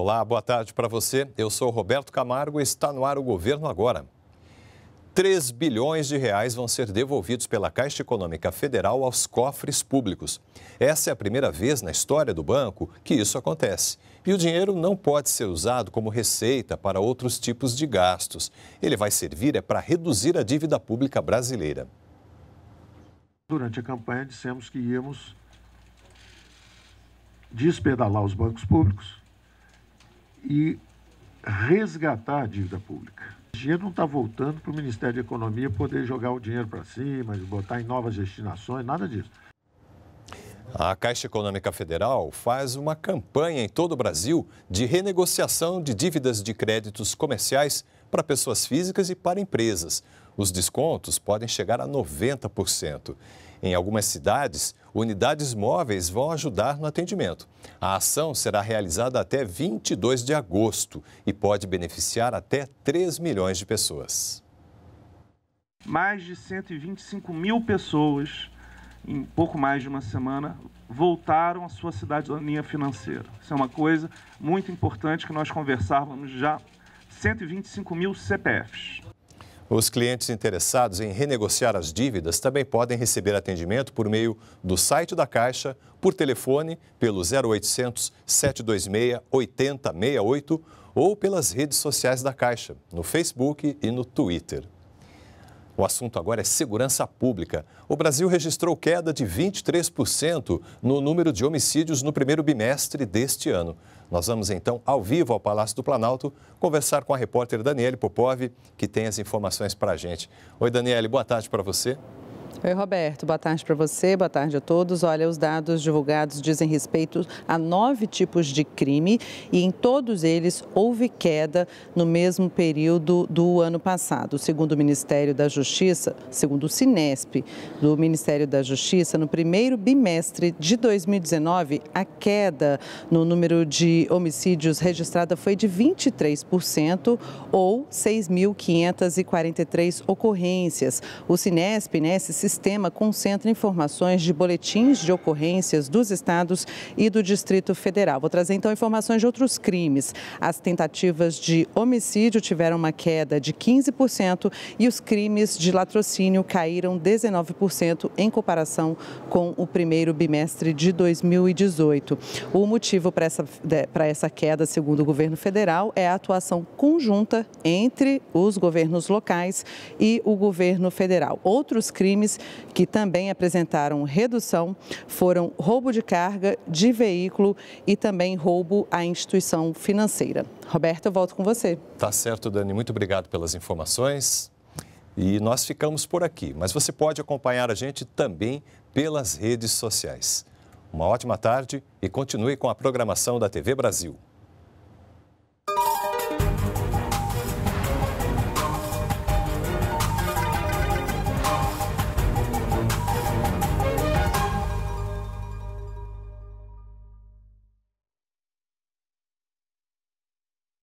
Olá, boa tarde para você. Eu sou Roberto Camargo e está no ar o Governo Agora. 3 bilhões de reais vão ser devolvidos pela Caixa Econômica Federal aos cofres públicos. Essa é a primeira vez na história do banco que isso acontece. E o dinheiro não pode ser usado como receita para outros tipos de gastos. Ele vai servir é para reduzir a dívida pública brasileira. Durante a campanha dissemos que íamos despedalar os bancos públicos e resgatar a dívida pública. O dinheiro não está voltando para o Ministério da Economia poder jogar o dinheiro para cima, botar em novas destinações, nada disso. A Caixa Econômica Federal faz uma campanha em todo o Brasil de renegociação de dívidas de créditos comerciais para pessoas físicas e para empresas. Os descontos podem chegar a 90%. Em algumas cidades, unidades móveis vão ajudar no atendimento. A ação será realizada até 22 de agosto e pode beneficiar até 3 milhões de pessoas. Mais de 125 mil pessoas, em pouco mais de uma semana, voltaram à sua cidadania financeira. Isso é uma coisa muito importante que nós conversávamos já. 125 mil CPFs. Os clientes interessados em renegociar as dívidas também podem receber atendimento por meio do site da Caixa, por telefone pelo 0800 726 8068 ou pelas redes sociais da Caixa, no Facebook e no Twitter. O assunto agora é segurança pública. O Brasil registrou queda de 23% no número de homicídios no primeiro bimestre deste ano. Nós vamos então ao vivo ao Palácio do Planalto conversar com a repórter Daniele Popov, que tem as informações para a gente. Oi, Daniele, boa tarde para você. Oi, Roberto. Boa tarde para você, boa tarde a todos. Olha, os dados divulgados dizem respeito a nove tipos de crime e em todos eles houve queda no mesmo período do ano passado. Segundo o Ministério da Justiça, segundo o Sinesp do Ministério da Justiça, no primeiro bimestre de 2019, a queda no número de homicídios registrada foi de 23% ou 6.543 ocorrências. O Sinesp, né, esse sistema concentra informações de boletins de ocorrências dos estados e do Distrito Federal. Vou trazer então informações de outros crimes. As tentativas de homicídio tiveram uma queda de 15% e os crimes de latrocínio caíram 19% em comparação com o primeiro bimestre de 2018. O motivo para essa, para essa queda, segundo o governo federal, é a atuação conjunta entre os governos locais e o governo federal. Outros crimes que também apresentaram redução foram roubo de carga, de veículo e também roubo à instituição financeira. Roberto, eu volto com você. Tá certo, Dani. Muito obrigado pelas informações. E nós ficamos por aqui, mas você pode acompanhar a gente também pelas redes sociais. Uma ótima tarde e continue com a programação da TV Brasil.